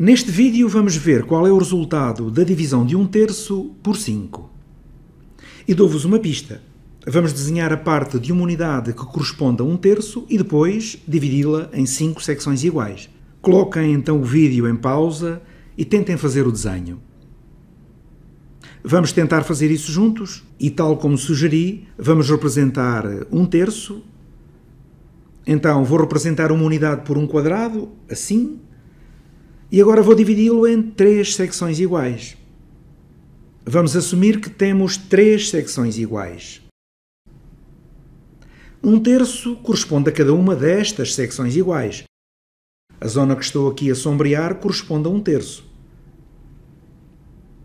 Neste vídeo vamos ver qual é o resultado da divisão de 1 um terço por 5. E dou-vos uma pista. Vamos desenhar a parte de uma unidade que corresponde a 1 um terço e depois dividi-la em 5 secções iguais. Coloquem então o vídeo em pausa e tentem fazer o desenho. Vamos tentar fazer isso juntos e, tal como sugeri, vamos representar 1 um terço. Então, vou representar uma unidade por um quadrado, assim, e agora vou dividi-lo em três secções iguais. Vamos assumir que temos três secções iguais. Um terço corresponde a cada uma destas secções iguais. A zona que estou aqui a sombrear corresponde a um terço.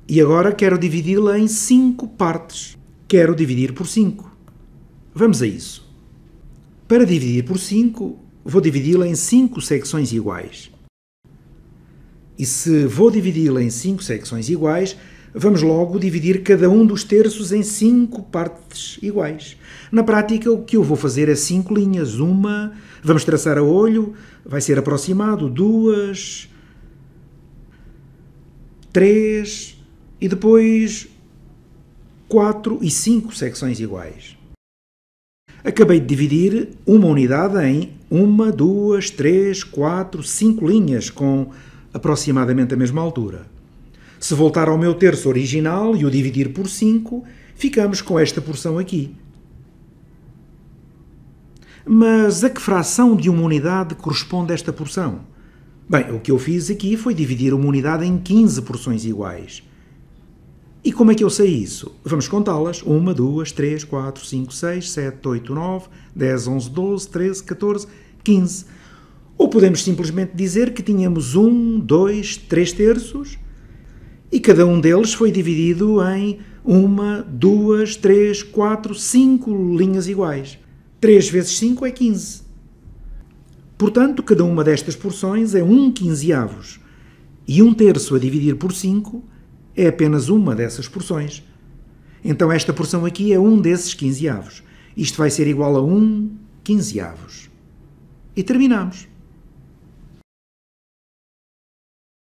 E agora quero dividi-la em cinco partes. Quero dividir por cinco. Vamos a isso. Para dividir por cinco vou dividi-la em cinco secções iguais. E se vou dividi-la em cinco secções iguais, vamos logo dividir cada um dos terços em cinco partes iguais. Na prática, o que eu vou fazer é cinco linhas, uma, vamos traçar a olho, vai ser aproximado, duas, três e depois quatro e cinco secções iguais. Acabei de dividir uma unidade em uma, duas, três, quatro, cinco linhas com aproximadamente a mesma altura. Se voltar ao meu terço original e o dividir por 5, ficamos com esta porção aqui. Mas a que fração de uma unidade corresponde esta porção? Bem, o que eu fiz aqui foi dividir uma unidade em 15 porções iguais. E como é que eu sei isso? Vamos contá-las. 1, 2, 3, 4, 5, 6, 7, 8, 9, 10, 11, 12, 13, 14, 15. Ou podemos simplesmente dizer que tínhamos um, dois, três terços e cada um deles foi dividido em uma, duas, três, quatro, cinco linhas iguais. 3 vezes 5 é 15. Portanto, cada uma destas porções é 1 quinzeavos. E 1 um terço a dividir por 5 é apenas uma dessas porções. Então, esta porção aqui é um desses quinzeavos. Isto vai ser igual a 1 um quinzeavos. E terminamos.